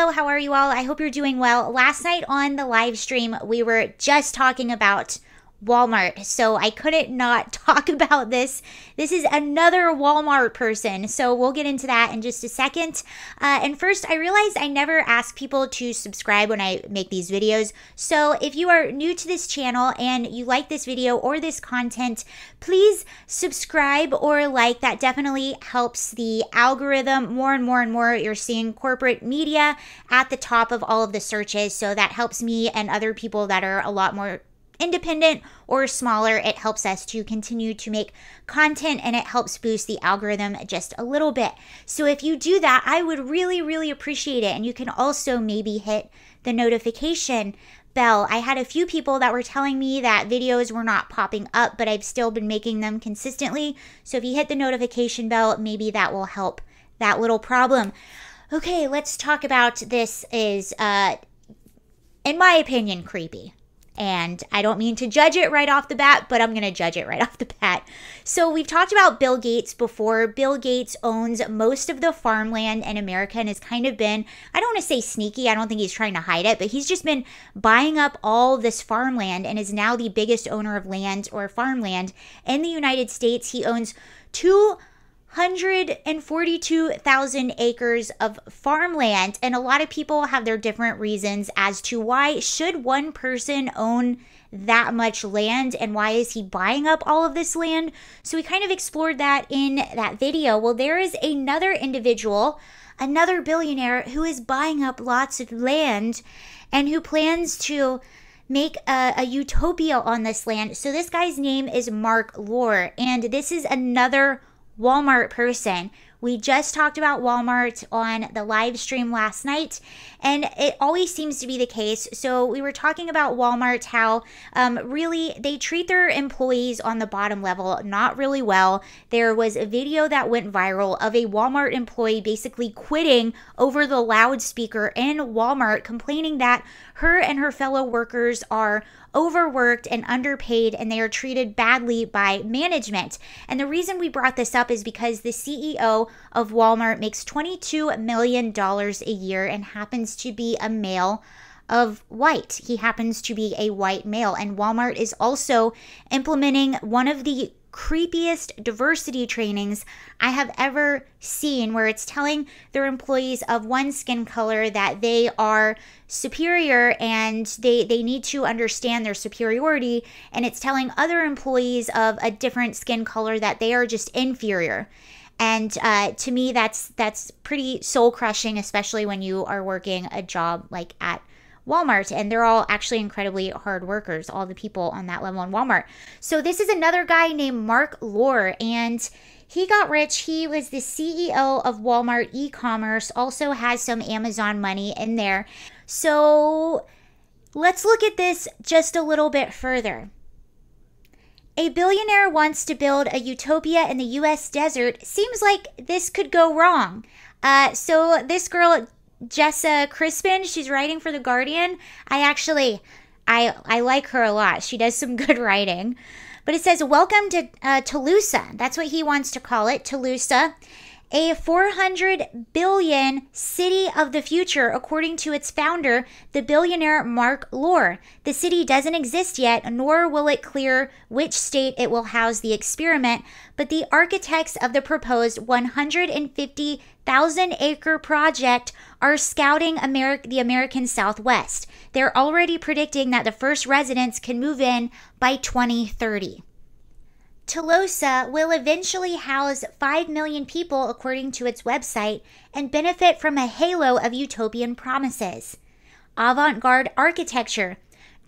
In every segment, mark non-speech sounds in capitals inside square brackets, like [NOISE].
hello, how are you all? I hope you're doing well. Last night on the live stream, we were just talking about Walmart. So I couldn't not [LAUGHS] talk about this. This is another Walmart person. So we'll get into that in just a second. Uh, and first, I realized I never ask people to subscribe when I make these videos. So if you are new to this channel and you like this video or this content, please subscribe or like. That definitely helps the algorithm more and more and more. You're seeing corporate media at the top of all of the searches. So that helps me and other people that are a lot more independent or smaller, it helps us to continue to make content and it helps boost the algorithm just a little bit. So if you do that, I would really, really appreciate it. And you can also maybe hit the notification bell. I had a few people that were telling me that videos were not popping up, but I've still been making them consistently. So if you hit the notification bell, maybe that will help that little problem. Okay, let's talk about this is, uh, in my opinion, creepy. And I don't mean to judge it right off the bat, but I'm going to judge it right [LAUGHS] off the bat. So, we've talked about Bill Gates before. Bill Gates owns most of the farmland in America and has kind of been, I don't want to say sneaky, I don't think he's trying to hide it, but he's just been buying up all this farmland and is now the biggest owner of land or farmland in the United States. He owns two 142,000 acres of farmland and a lot of people have their different reasons as to why should one person own that much land and why is he buying up all of this land so we kind of explored that in that video well there is another individual another billionaire who is buying up lots of land and who plans to make a, a, utopia on this land. So this guy's name is Mark Lore, and this is another Walmart person we just talked about Walmart on the live stream last night, and it always seems to be the case. So, we were talking about Walmart, how um, really they treat their employees on the bottom level not really well. There was a video that went viral of a Walmart employee basically quitting over the loudspeaker in Walmart, complaining that her and her fellow workers are overworked and underpaid, and they are treated badly by management. And the reason we brought this up is because the CEO of Walmart makes $22 million a year and happens to be a male of white. He happens to be a white male. And Walmart is also implementing one of the creepiest diversity trainings I have ever seen, where it's telling their employees of one skin color that they are superior and they, they need to understand their superiority. And it's telling other employees of a different skin color that they are just inferior and uh, to me that's that's pretty soul crushing especially when you are working a job like at Walmart and they're all actually incredibly hard workers all the people on that level in Walmart so this is another guy named Mark Lore and he got rich he was the CEO of Walmart e-commerce also has some Amazon money in there so let's look at this just a little bit further a billionaire wants to build a utopia in the US desert. Seems like this could go wrong. Uh, so, this girl, Jessa Crispin, she's writing for The Guardian. I actually. I, I like her a lot. She does some [LAUGHS] good writing. But it says, Welcome to uh, That's what he wants to call it, Tolosa a 400 billion city of the future, according to its founder, the billionaire Mark Lohr. The city doesn't exist yet, nor will it clear which state it will house the experiment, but the architects of the proposed 150,000 acre project are scouting Ameri- the American Southwest. They're already predicting that the first residents can move in by 2030. Tolosa will eventually house 5 million people, according to its website, and benefit from a halo of utopian promises. Avant garde architecture,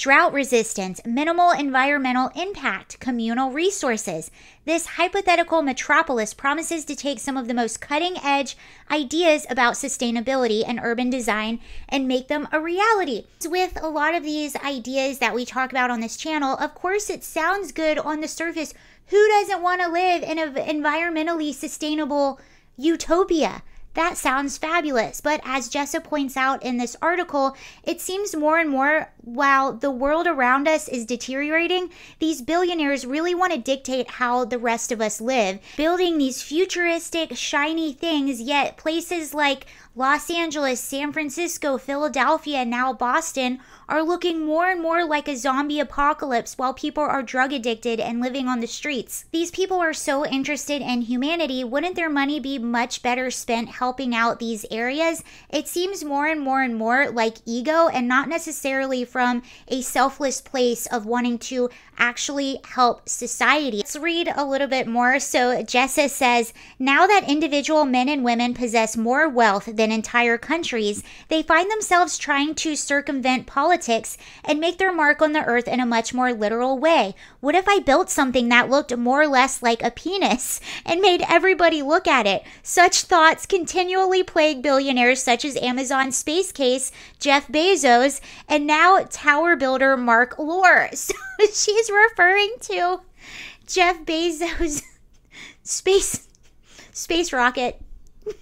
drought resistance, minimal environmental impact, communal resources. This hypothetical metropolis promises to take some of the most cutting edge ideas about sustainability and urban design and make them a reality. With a lot of these ideas that we talk about on this channel, of course, it sounds good on the surface. Who doesn't want to live in an environmentally sustainable utopia? That sounds fabulous, but as Jessa points out in this article, it seems more and more while the world around us is deteriorating, these billionaires really want to dictate how the rest of us live, building these futuristic, shiny things, yet places like Los Angeles, San Francisco, Philadelphia, and now Boston are looking more and more like a zombie apocalypse while people are drug addicted and living on the streets. These people are so interested in humanity, wouldn't their money be much better spent helping out these areas? It seems more and more and more like ego and not necessarily from a selfless place of wanting to actually help society. Let's read a little bit more. So Jessa says, now that individual men and women possess more wealth than entire countries, they find themselves trying to circumvent politics and make their mark on the earth in a much more literal way. What if I built something that looked more or less like a penis and made everybody look at it? Such thoughts continually plague billionaires such as Amazon space case Jeff Bezos, and now tower builder Mark Lohr. [LAUGHS] So she's referring to Jeff Bezos' [LAUGHS] space space rocket. [LAUGHS]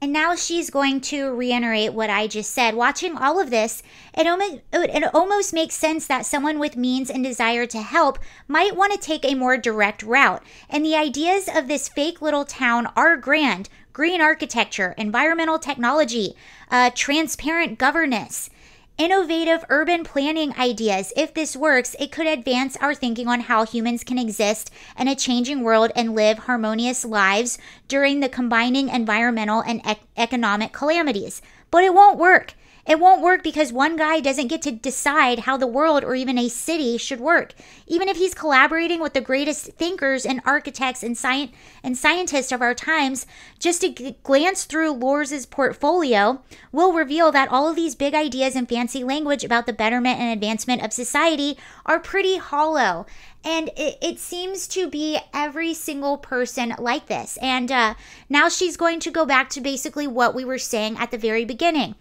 and now she's going to reiterate what I just said. Watching all of this, it almost, it almost makes sense that someone with means and desire to help might want to take a more direct route. And the ideas of this fake little town are grand green architecture, environmental technology, uh, transparent governance innovative urban planning ideas. If this works, it could advance our thinking on how humans can exist in a changing world and live harmonious lives during the combining environmental and economic calamities. But it won't work. It won't work because one guy doesn't get to decide how the world or even a city should work. Even if he's collaborating with the greatest thinkers and architects and, sci- and scientists of our times, just a g- glance through Lors's portfolio will reveal that all of these big ideas and fancy language about the betterment and advancement of society are pretty hollow. And it, it seems to be every single person like this. And uh, now she's going to go back to basically what we were saying at the very beginning.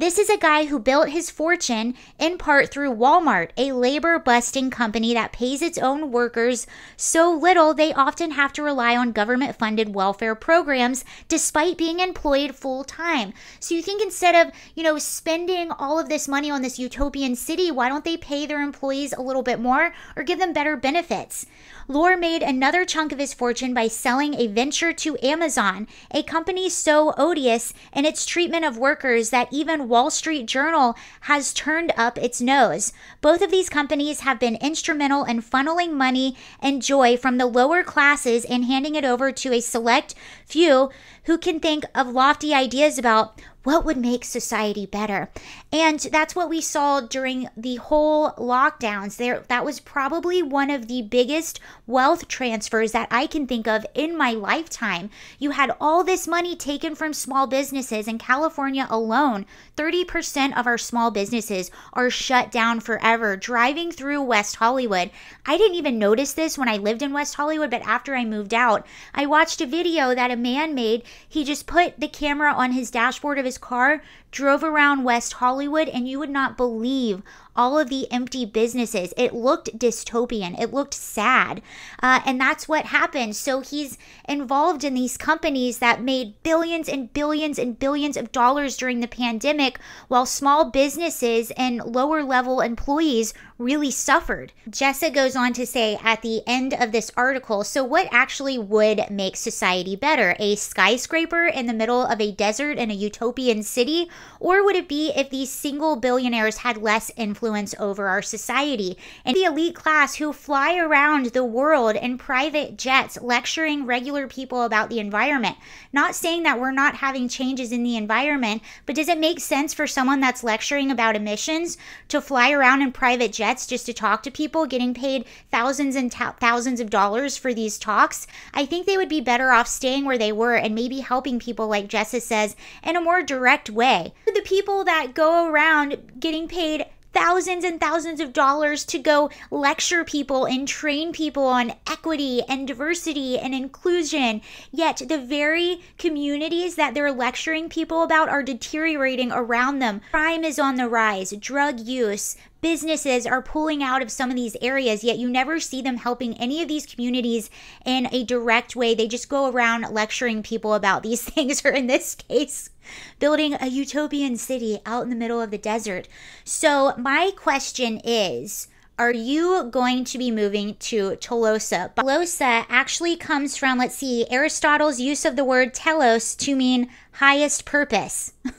This is a guy who built his fortune in part through Walmart, a labor busting company that pays its own workers so little they often have to rely on government funded welfare programs despite being employed full time. So you think instead of, you know, spending all of this money on this utopian city, why don't they pay their employees a little bit more or give them better benefits? Lohr made another chunk of his fortune by selling a venture to Amazon, a company so odious in its treatment of workers that even Wall Street Journal has turned up its nose. Both of these companies have been instrumental in funneling money and joy from the lower classes and handing it over to a select few who can think of lofty ideas about what would make society better. And that's what we saw during the whole lockdowns. There that was probably one of the biggest wealth transfers that I can think of in my lifetime. You had all this money taken from small businesses in California alone. 30% of our small businesses are shut down forever. Driving through West Hollywood, I didn't even notice this when I lived in West Hollywood, but after I moved out, I watched a video that a man made he just put the camera on his dashboard of his car, drove around West Hollywood, and you would not believe all of the empty businesses. It looked dystopian, it looked sad. Uh, and that's what happened. So he's involved in these companies that made billions and billions and billions of dollars during the pandemic, while small businesses and lower level employees really suffered. Jessa goes on to say at the end of this article so, what actually would make society better? A skyscraper in the middle of a desert in a utopian city? Or would it be if these single billionaires had less influence? influence over our society. And the elite class who fly around the world in private jets lecturing regular people about the environment. Not saying that we're not having changes in the environment, but does it make sense for someone that's lecturing about emissions to fly around in private jets just to talk to people, getting paid thousands and thousands of dollars for these talks? I think they would be better off staying where they were and maybe helping people, like Jessa says, in a more direct way. The people that go around getting paid thousands and thousands of dollars to go lecture people and train people on equity and diversity and inclusion. Yet the very communities that they're lecturing people about are deteriorating around them. Crime is on the rise, drug use, businesses are pulling out of some of these areas, yet you never see them helping any of these communities in a direct way. They just go around lecturing people about these [LAUGHS] things, or in this case, building a utopian city out in the middle of the desert. So, my question is. Are you going to be moving to Tolosa? Tolosa actually comes from, let's see, Aristotle's use of the word telos to mean highest purpose. [LAUGHS]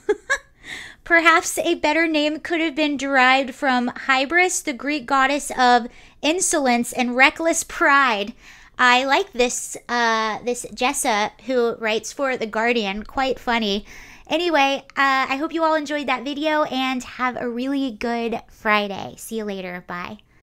Perhaps a better name could have been derived from Hybris, the Greek goddess of insolence and reckless pride. I like this uh, this Jessa who writes for The Guardian. Quite funny. Anyway, uh, I hope you all enjoyed that video and have a really good Friday. See you later. Bye.